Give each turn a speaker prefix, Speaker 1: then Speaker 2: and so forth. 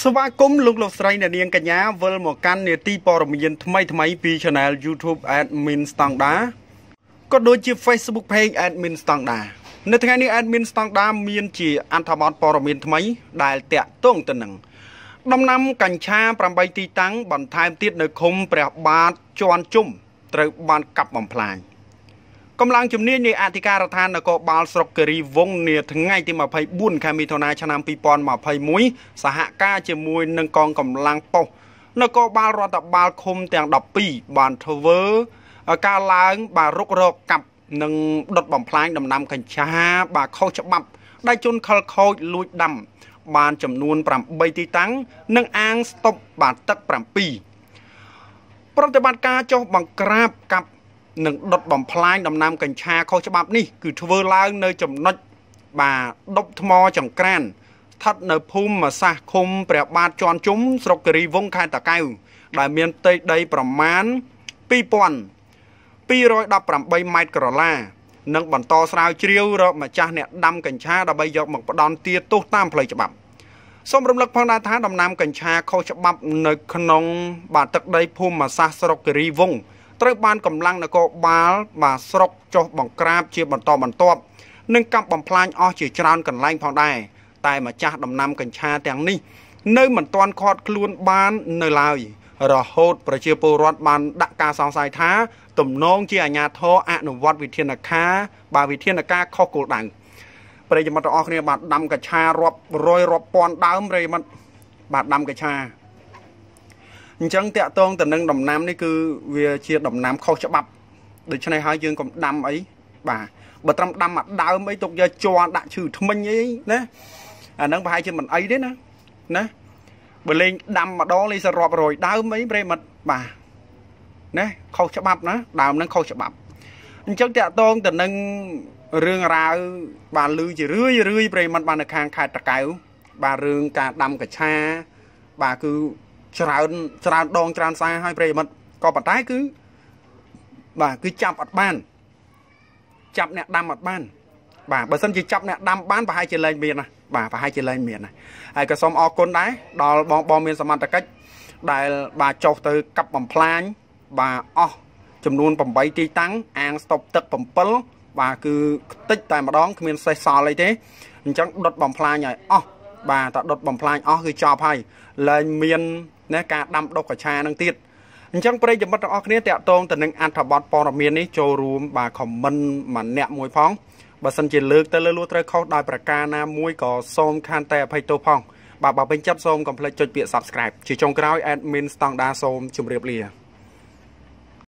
Speaker 1: ស្វាគមន៍លោកលោកស្រីអ្នកនាងកញ្ញាវិលមកកាន់នាទីព័ត៌មាន ថ្មីថ្មីពី Channel YouTube Admin Standard ក៏ដូចជា Facebook Page Admin Standard នៅថ្ងៃនេះ Admin Standard មានជាអត្ថបទព័ត៌មាន ថ្មី ដែលតាក់ទងទៅនឹង ដំណាំកញ្ឆា8ទីតាំង បន្ថែមទៀតនៅឃុំព្រះបាទជន់ជុំត្រូវបានកាប់បំផ្លាញ។កម្លាំងជំនាញនៃអធិការដ្ឋាននគរបាលស្រុកគិរីវងនាថ្ងៃទី24ខែមិថុនាឆ្នាំ2021សហការជាមួយនឹងកងកម្លាំងប៉ុស្តិ៍នគរបាលរដ្ឋបាលឃុំទាំង12បានធ្វើការឡើងបាទរុករកកាប់និងដុតបំផ្លាញដំណាំកញ្ឆាបាទខុសច្បាប់ ដែលជន់ខលខូចលួចដាំបានចំនួន8ទីតាំងនិងអាងស្តុបបាទទឹក7ប្រតិបត្តិការចុះបង្ក្រាបកាប់និងដុតបំផ្លាញដំណាំកញ្ឆាខុសច្បាប់នេះគឺធ្វើឡើងនៅ ចំណុចបាទដុបថ្មចង្ក្រានស្ថិតនៅភូមិមាសាសឃុំព្រះបាទជាន់ជុំស្រុកគិរីវង្សខេត្តតាកែវដែលមានផ្ទៃដីប្រមាណ2218ម៉ែត្រក្រឡានិង បន្តស្រាវជ្រាវរកម្ចាស់អ្នកដាំកញ្ឆាដើម្បីយក មកផ្ដន់ទាទោសតាមផ្លូវច្បាប់សូមរំលឹកផងដែរថាដំណាំកញ្ឆាខុសច្បាប់នៅក្នុង បាទទឹកដីភូមិមាសាសស្រុកគិរីវង្សត្រូវបានកម្លាំងនគរបាល បាទស្រុកចុះបង្ក្រាបជាបន្តបន្ទាប់និងកាប់បំផ្លាញអស់ជាច្រើនកន្លែងផងដែរតែម្ចាស់ដំណាំកញ្ឆាទាំងនេះ នៅមិនទាន់ខាត់ខ្លួនបាននៅឡើយ រហូត ប្រជាពលរដ្ឋបាន ដាក់ការសង្ស័យថាទំនងជាអាញាធរអនុវត្តវិធានការបាទវិធានការខុសគោលដៅប្រិយមិត្តទាំងអស់គ្នាបាទដាំកញ្ឆារាប់រយរាប់ពាន់ដើមប្រិយមិត្តបាទដាំកញ្ឆាអញ្ចឹងតាក់ទងទៅនឹងដំណាំនេះគឺវាជាដំណាំខុសច្បាប់ដូច្នេះហើយយើងកុំដាំអីបាទបើត្រឹមដាំមកដើមអីទុកយកជ័រដាក់ឈឺថ្មិញអីណាអាហ្នឹងប្រហែលជាមិនអីទេណាណាបើលេងដាំម្ដងលេងសរាប់រយដើមអីប្រិមិត្តបាទណាខុសច្បាប់ណាដើមហ្នឹងខុសច្បាប់ អញ្ចឹងតាក់តងទៅនឹងរឿងរ៉ាវបានលឺជារឿយរឿយប្រិមិត្តបាននៅខាងខេត្តតកៅបាទរឿងការដាំកញ្ឆាបាទគឺច្រើនច្រើនដងច្រើនសារឲ្យប្រិយមិត្តក៏ប៉ុន្តែគឺបាទគឺចាប់អត់បានចាប់អ្នកដាំអត់បានបាទបើសិនជាចាប់អ្នក ដាំបានប្រហែលជាលែងមានណាបាទប្រហែលជាលែងមានណាហើយក៏សូមអរគុណដែរដល់បងបងមានសមត្ថកិច្ចដែលបាទចុះទៅកັບបំផ្លាញបាទអស់ចំនួន8ទីតាំង អាងស្តុបទឹក7បាទគឺខ្ទេចតែម្ដងគ្មាន សេះសល់អីទេអញ្ចឹងដុតបំផ្លាញឲ្យអស់បាទតដុតបំផ្លាញអស់គឺចប់ហើយលែងមានណាការដាំដុះកញ្ឆានឹងទៀតអញ្ចឹងប្រិយមិត្តទាំងអស់គ្នាតាក់ទងទៅនឹងអត្ថបទព័ត៌មាននេះចូលរួមបាទខមមិនម្នាក់មួយផងបើសិនជាលើកទៅលើលួត្រូវខុសដោយប្រការណាមួយក៏សូមខានតែអភ័យទោសផងបាទបើពេញចិត្តសូមកុំភ្លេចចុចពាក្យ Subscribe ជាចុងក្រោយ Admin Standard សូមជម្រាបលា